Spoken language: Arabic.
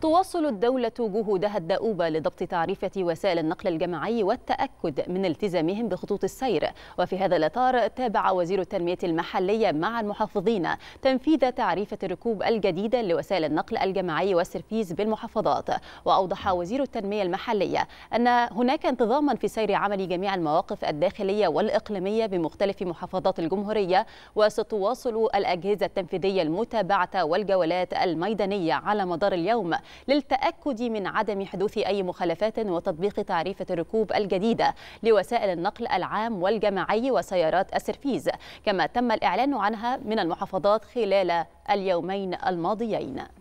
تواصل الدولة جهودها الدؤوبة لضبط تعريفة وسائل النقل الجماعي والتأكد من التزامهم بخطوط السير وفي هذا الإطار تابع وزير التنمية المحلية مع المحافظين تنفيذ تعريفة الركوب الجديدة لوسائل النقل الجماعي والسرفيز بالمحافظات وأوضح وزير التنمية المحلية أن هناك انتظاما في سير عمل جميع المواقف الداخلية والإقليمية بمختلف محافظات الجمهورية وستواصل الأجهزة التنفيذية المتابعة والجولات الميدانية على مدار اليوم للتأكد من عدم حدوث أي مخالفات وتطبيق تعريفة الركوب الجديدة لوسائل النقل العام والجماعي وسيارات السرفيز كما تم الإعلان عنها من المحافظات خلال اليومين الماضيين